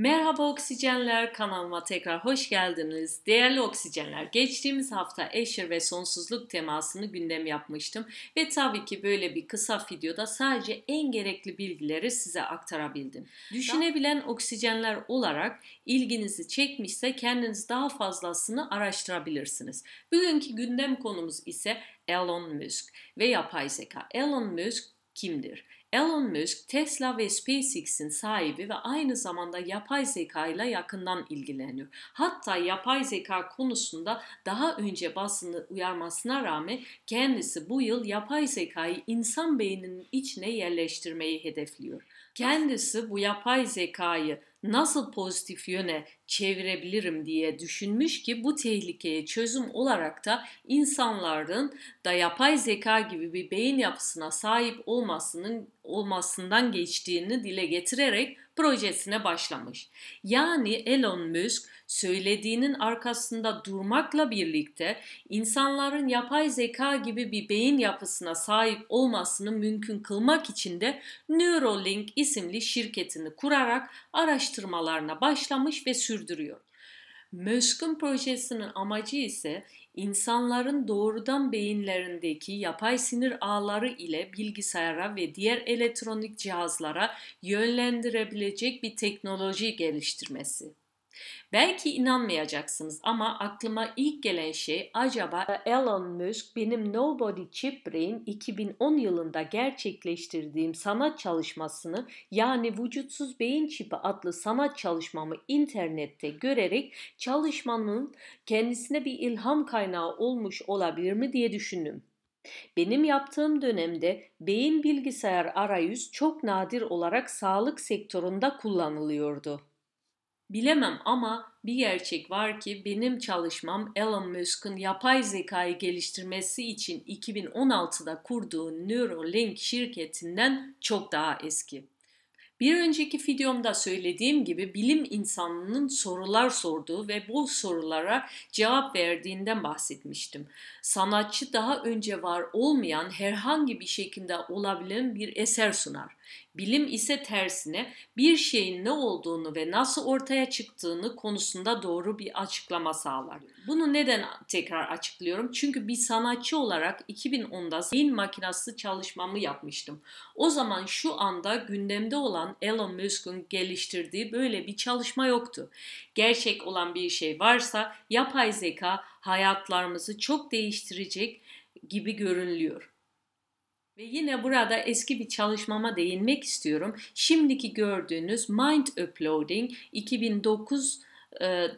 Merhaba Oksijenler kanalıma tekrar hoş geldiniz. Değerli Oksijenler, geçtiğimiz hafta Eşir ve sonsuzluk temasını gündem yapmıştım ve tabii ki böyle bir kısa videoda sadece en gerekli bilgileri size aktarabildim. Düşünebilen oksijenler olarak ilginizi çekmişse kendiniz daha fazlasını araştırabilirsiniz. Bugünkü gündem konumuz ise Elon Musk ve yapay zeka. Elon Musk kimdir? Elon Musk, Tesla ve SpaceX'in sahibi ve aynı zamanda yapay zeka ile yakından ilgileniyor. Hatta yapay zeka konusunda daha önce basını uyarmasına rağmen kendisi bu yıl yapay zekayı insan beyninin içine yerleştirmeyi hedefliyor. Kendisi bu yapay zekayı nasıl pozitif yöne çevirebilirim diye düşünmüş ki bu tehlikeye çözüm olarak da insanların da yapay zeka gibi bir beyin yapısına sahip olmasının olmasından geçtiğini dile getirerek projesine başlamış. Yani Elon Musk söylediğinin arkasında durmakla birlikte insanların yapay zeka gibi bir beyin yapısına sahip olmasını mümkün kılmak için de Neuralink isimli şirketini kurarak araştırmalarına başlamış ve sürdürüyor. Möşk'ün projesinin amacı ise insanların doğrudan beyinlerindeki yapay sinir ağları ile bilgisayara ve diğer elektronik cihazlara yönlendirebilecek bir teknoloji geliştirmesi. Belki inanmayacaksınız ama aklıma ilk gelen şey acaba Elon Musk benim Nobody Chip Brain 2010 yılında gerçekleştirdiğim sanat çalışmasını yani Vücutsuz Beyin Çipi adlı sanat çalışmamı internette görerek çalışmanın kendisine bir ilham kaynağı olmuş olabilir mi diye düşündüm. Benim yaptığım dönemde beyin bilgisayar arayüz çok nadir olarak sağlık sektöründe kullanılıyordu. Bilemem ama bir gerçek var ki benim çalışmam Elon Musk'ın yapay zekayı geliştirmesi için 2016'da kurduğu Neuralink şirketinden çok daha eski. Bir önceki videomda söylediğim gibi bilim insanının sorular sorduğu ve bu sorulara cevap verdiğinden bahsetmiştim. Sanatçı daha önce var olmayan herhangi bir şekilde olabilen bir eser sunar. Bilim ise tersine bir şeyin ne olduğunu ve nasıl ortaya çıktığını konusunda doğru bir açıklama sağlar. Bunu neden tekrar açıklıyorum? Çünkü bir sanatçı olarak 2010'da zihin makinası çalışmamı yapmıştım. O zaman şu anda gündemde olan Elon Musk'un geliştirdiği böyle bir çalışma yoktu. Gerçek olan bir şey varsa yapay zeka hayatlarımızı çok değiştirecek gibi görünüyor. Ve yine burada eski bir çalışmama değinmek istiyorum. Şimdiki gördüğünüz Mind Uploading 2009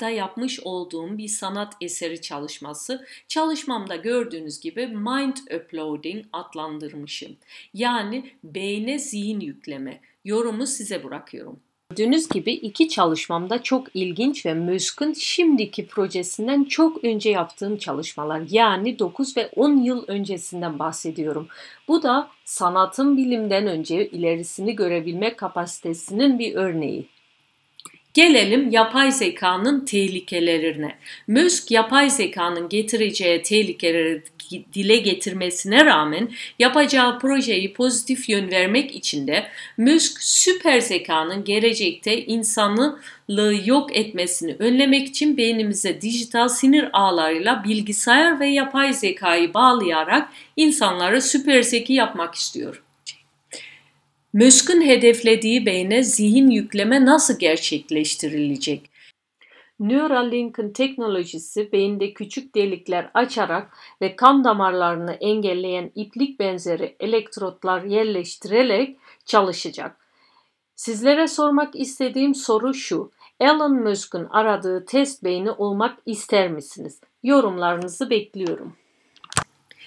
da yapmış olduğum bir sanat eseri çalışması. Çalışmamda gördüğünüz gibi mind uploading adlandırmışım. Yani beyne zihin yükleme. Yorumu size bırakıyorum. Gördüğünüz gibi iki çalışmamda çok ilginç ve Musk'ın şimdiki projesinden çok önce yaptığım çalışmalar yani 9 ve 10 yıl öncesinden bahsediyorum. Bu da sanatın bilimden önce ilerisini görebilme kapasitesinin bir örneği. Gelelim yapay zekanın tehlikelerine. Musk yapay zekanın getireceği tehlikeleri dile getirmesine rağmen yapacağı projeyi pozitif yön vermek için de Musk süper zekanın gelecekte insanı yok etmesini önlemek için beynimize dijital sinir ağlarıyla bilgisayar ve yapay zekayı bağlayarak insanlara süper zeki yapmak istiyor. Mösk'ün hedeflediği beyne zihin yükleme nasıl gerçekleştirilecek? Neuralink'in teknolojisi beyinde küçük delikler açarak ve kan damarlarını engelleyen iplik benzeri elektrotlar yerleştirerek çalışacak. Sizlere sormak istediğim soru şu. Elon Musk'ın aradığı test beyni olmak ister misiniz? Yorumlarınızı bekliyorum.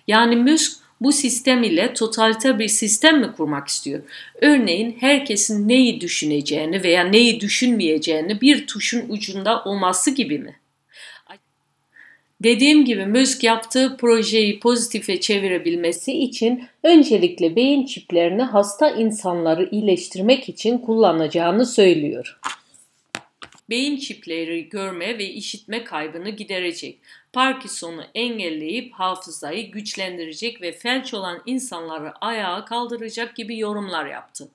Yani Musk bu sistem ile totaliter bir sistem mi kurmak istiyor? Örneğin herkesin neyi düşüneceğini veya neyi düşünmeyeceğini bir tuşun ucunda olması gibi mi? Dediğim gibi Musk yaptığı projeyi pozitife çevirebilmesi için öncelikle beyin çiplerini hasta insanları iyileştirmek için kullanacağını söylüyor beyin çipleri görme ve işitme kaybını giderecek. Parkinson'u engelleyip hafızayı güçlendirecek ve felç olan insanları ayağa kaldıracak gibi yorumlar yaptı.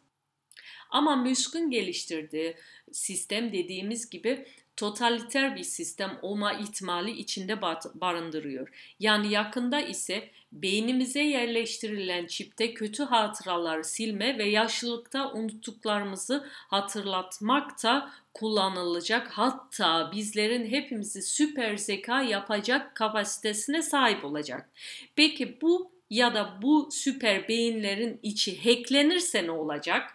Ama Musk'ın geliştirdiği sistem dediğimiz gibi totaliter bir sistem olma ihtimali içinde barındırıyor. Yani yakında ise beynimize yerleştirilen çipte kötü hatıraları silme ve yaşlılıkta unuttuklarımızı hatırlatmak da kullanılacak. Hatta bizlerin hepimizi süper zeka yapacak kapasitesine sahip olacak. Peki bu ya da bu süper beyinlerin içi hacklenirse ne olacak?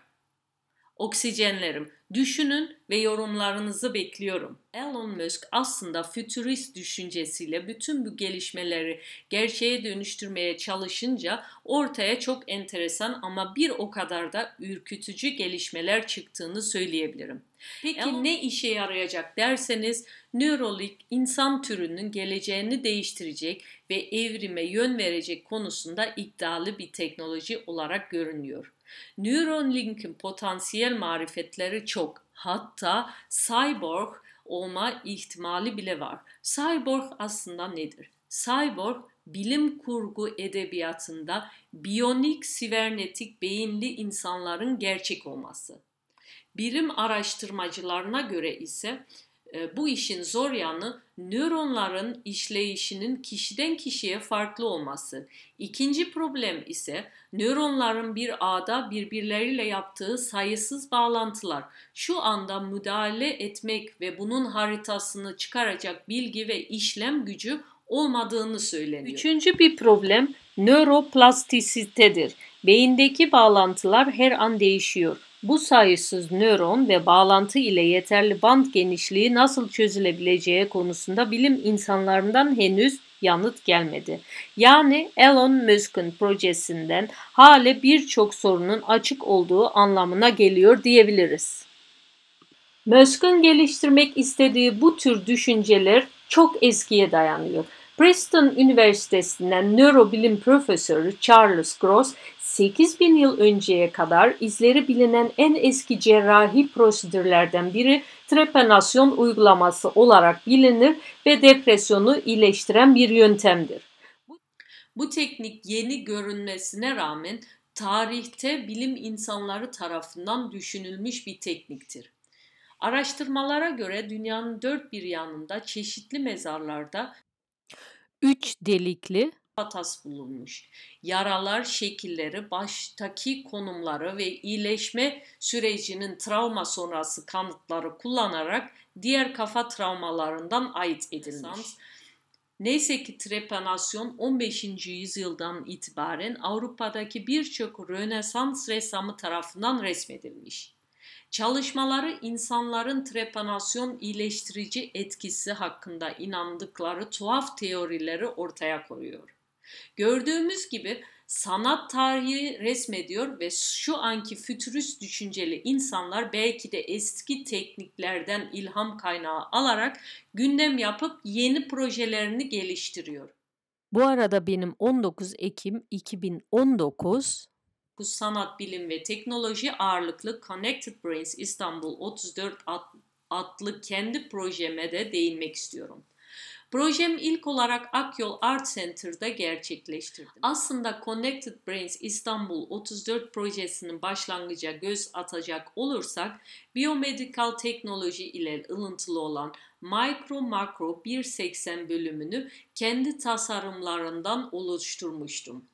Oksijenlerim. Düşünün ve yorumlarınızı bekliyorum. Elon Musk aslında fütürist düşüncesiyle bütün bu gelişmeleri gerçeğe dönüştürmeye çalışınca ortaya çok enteresan ama bir o kadar da ürkütücü gelişmeler çıktığını söyleyebilirim. Peki Elon... ne işe yarayacak derseniz Neuralink insan türünün geleceğini değiştirecek ve evrime yön verecek konusunda iddialı bir teknoloji olarak görünüyor. Neuralink'in potansiyel marifetleri çok. Hatta cyborg olma ihtimali bile var. Cyborg aslında nedir? Cyborg bilim kurgu edebiyatında biyonik sivernetik beyinli insanların gerçek olması. Bilim araştırmacılarına göre ise ee, bu işin zor yanı nöronların işleyişinin kişiden kişiye farklı olması. İkinci problem ise nöronların bir ağda birbirleriyle yaptığı sayısız bağlantılar. Şu anda müdahale etmek ve bunun haritasını çıkaracak bilgi ve işlem gücü olmadığını söyleniyor. Üçüncü bir problem nöroplastisitedir. Beyindeki bağlantılar her an değişiyor. Bu sayısız nöron ve bağlantı ile yeterli band genişliği nasıl çözülebileceği konusunda bilim insanlarından henüz yanıt gelmedi. Yani Elon Musk'ın projesinden hale birçok sorunun açık olduğu anlamına geliyor diyebiliriz. Musk'ın geliştirmek istediği bu tür düşünceler çok eskiye dayanıyor. Princeton Üniversitesi'nden nörobilim profesörü Charles Gross 8000 yıl önceye kadar izleri bilinen en eski cerrahi prosedürlerden biri trepanasyon uygulaması olarak bilinir ve depresyonu iyileştiren bir yöntemdir. Bu teknik yeni görünmesine rağmen tarihte bilim insanları tarafından düşünülmüş bir tekniktir. Araştırmalara göre dünyanın dört bir yanında çeşitli mezarlarda üç delikli patas bulunmuş. Yaralar şekilleri, baştaki konumları ve iyileşme sürecinin travma sonrası kanıtları kullanarak diğer kafa travmalarından ait edilmiş. Neyse ki trepanasyon 15. yüzyıldan itibaren Avrupa'daki birçok Rönesans ressamı tarafından resmedilmiş. Çalışmaları insanların trepanasyon iyileştirici etkisi hakkında inandıkları tuhaf teorileri ortaya koyuyor. Gördüğümüz gibi sanat tarihi resmediyor ve şu anki fütürist düşünceli insanlar belki de eski tekniklerden ilham kaynağı alarak gündem yapıp yeni projelerini geliştiriyor. Bu arada benim 19 Ekim 2019 Sanat, Bilim ve Teknoloji ağırlıklı Connected Brains İstanbul 34 adlı kendi projeme de değinmek istiyorum. Projem ilk olarak Akyol Art Center'da gerçekleştirdim. Aslında Connected Brains İstanbul 34 projesinin başlangıca göz atacak olursak, biyomedikal teknoloji ile ılıntılı olan Micro Macro 180 bölümünü kendi tasarımlarından oluşturmuştum.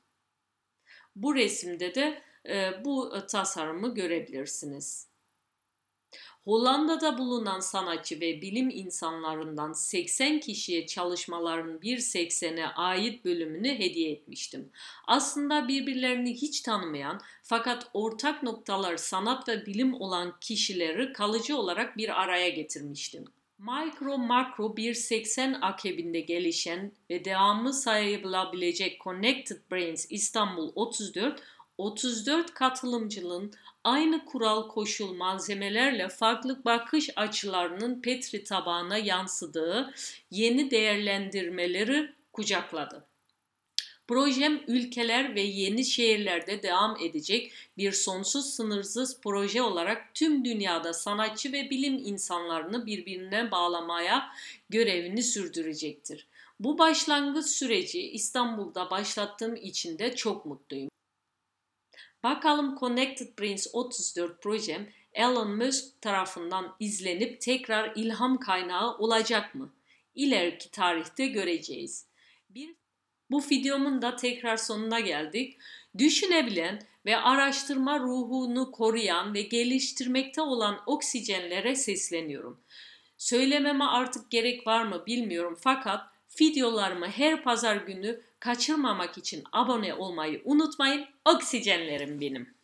Bu resimde de e, bu e, tasarımı görebilirsiniz. Hollanda'da bulunan sanatçı ve bilim insanlarından 80 kişiye çalışmaların 80'e ait bölümünü hediye etmiştim. Aslında birbirlerini hiç tanımayan fakat ortak noktalar sanat ve bilim olan kişileri kalıcı olarak bir araya getirmiştim. Micro-Macro 1.80 akabinde gelişen ve devamlı sayılabilecek Connected Brains İstanbul 34, 34 katılımcının aynı kural koşul malzemelerle farklı bakış açılarının Petri tabağına yansıdığı yeni değerlendirmeleri kucakladı. Projem ülkeler ve yeni şehirlerde devam edecek bir sonsuz sınırsız proje olarak tüm dünyada sanatçı ve bilim insanlarını birbirine bağlamaya görevini sürdürecektir. Bu başlangıç süreci İstanbul'da başlattığım için de çok mutluyum. Bakalım Connected Brains 34 projem Elon Musk tarafından izlenip tekrar ilham kaynağı olacak mı? İleriki tarihte göreceğiz. Bir, bu videomun da tekrar sonuna geldik. Düşünebilen ve araştırma ruhunu koruyan ve geliştirmekte olan oksijenlere sesleniyorum. Söylememe artık gerek var mı bilmiyorum fakat Videolarımı her pazar günü kaçırmamak için abone olmayı unutmayın. Oksijenlerim benim.